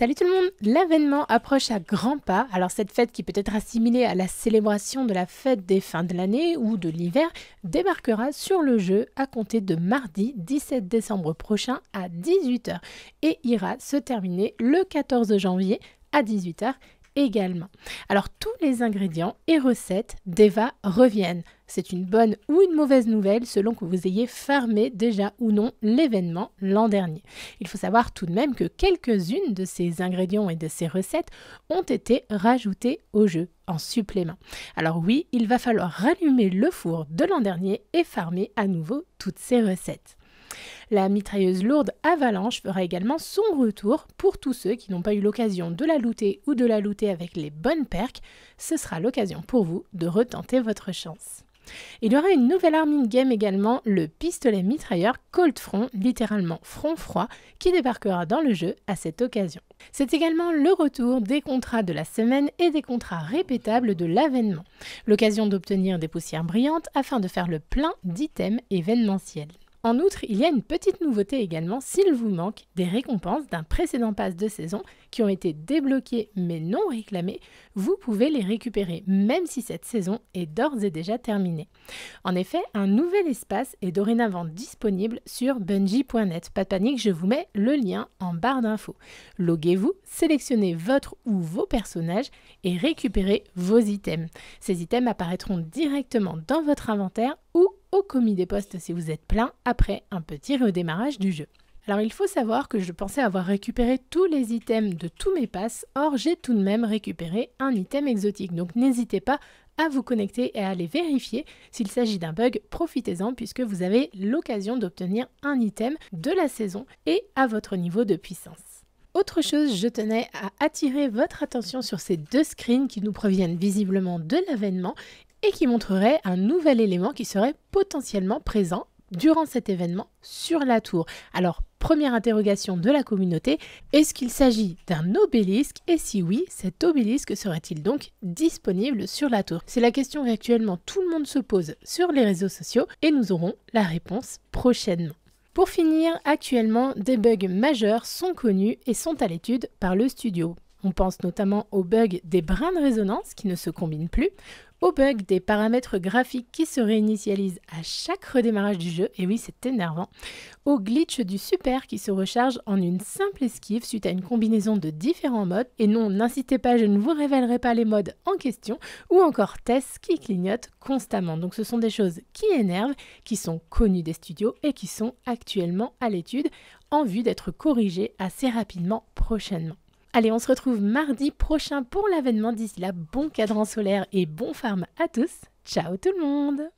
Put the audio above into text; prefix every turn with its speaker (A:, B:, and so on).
A: Salut tout le monde L'avènement approche à grands pas. Alors cette fête qui peut être assimilée à la célébration de la fête des fins de l'année ou de l'hiver débarquera sur le jeu à compter de mardi 17 décembre prochain à 18h et ira se terminer le 14 janvier à 18h également. Alors tous les ingrédients et recettes d'Eva reviennent. C'est une bonne ou une mauvaise nouvelle selon que vous ayez farmé déjà ou non l'événement l'an dernier. Il faut savoir tout de même que quelques-unes de ces ingrédients et de ces recettes ont été rajoutées au jeu en supplément. Alors oui, il va falloir rallumer le four de l'an dernier et farmer à nouveau toutes ces recettes. La mitrailleuse lourde Avalanche fera également son retour pour tous ceux qui n'ont pas eu l'occasion de la looter ou de la looter avec les bonnes perques. Ce sera l'occasion pour vous de retenter votre chance. Il y aura une nouvelle arme in-game également, le pistolet mitrailleur Cold Front, littéralement front froid, qui débarquera dans le jeu à cette occasion. C'est également le retour des contrats de la semaine et des contrats répétables de l'avènement, l'occasion d'obtenir des poussières brillantes afin de faire le plein d'items événementiels. En outre, il y a une petite nouveauté également s'il vous manque des récompenses d'un précédent pass de saison qui ont été débloquées mais non réclamées, vous pouvez les récupérer même si cette saison est d'ores et déjà terminée. En effet, un nouvel espace est dorénavant disponible sur bungie.net. Pas de panique, je vous mets le lien en barre d'infos. Loguez-vous, sélectionnez votre ou vos personnages et récupérez vos items. Ces items apparaîtront directement dans votre inventaire ou au commis des postes si vous êtes plein après un petit redémarrage du jeu. Alors il faut savoir que je pensais avoir récupéré tous les items de tous mes passes, or j'ai tout de même récupéré un item exotique, donc n'hésitez pas à vous connecter et à aller vérifier. S'il s'agit d'un bug, profitez-en puisque vous avez l'occasion d'obtenir un item de la saison et à votre niveau de puissance. Autre chose, je tenais à attirer votre attention sur ces deux screens qui nous proviennent visiblement de l'avènement et qui montrerait un nouvel élément qui serait potentiellement présent durant cet événement sur la tour. Alors, première interrogation de la communauté, est-ce qu'il s'agit d'un obélisque Et si oui, cet obélisque serait-il donc disponible sur la tour C'est la question qu'actuellement tout le monde se pose sur les réseaux sociaux et nous aurons la réponse prochainement. Pour finir, actuellement, des bugs majeurs sont connus et sont à l'étude par le studio. On pense notamment au bug des brins de résonance qui ne se combinent plus, au bug des paramètres graphiques qui se réinitialisent à chaque redémarrage du jeu, et oui c'est énervant, au glitch du super qui se recharge en une simple esquive suite à une combinaison de différents modes, et non n'incitez pas, je ne vous révélerai pas les modes en question, ou encore tests qui clignote constamment. Donc ce sont des choses qui énervent, qui sont connues des studios et qui sont actuellement à l'étude en vue d'être corrigées assez rapidement prochainement. Allez, on se retrouve mardi prochain pour l'avènement. D'ici là, bon cadran solaire et bon farm à tous. Ciao tout le monde